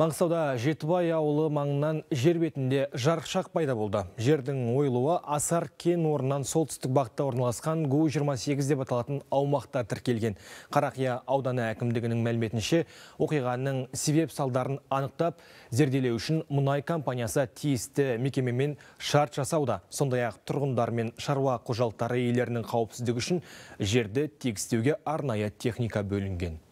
Маңғыстауда Жетібай ауылы маңынан жер бетінде жарықшақ пайда болды. Жердің ойылуы асар кен орнынан солтүстік бақытта орналасқан ГУ-28 деп аталатын аумақта тіркелген. Қарақия ауданы әкімдігінің мәліметінше оқиғаның себеп салдарын анықтап, зерделеу үшін мұнай компаниясы тиісті мекемемен шарт жасауда. Сондай-ақ тұрғындар мен шаруа қожалықтары иелерінің қауіпсіздігі үшін жерді тегістеуге арнайы техника бөлінген.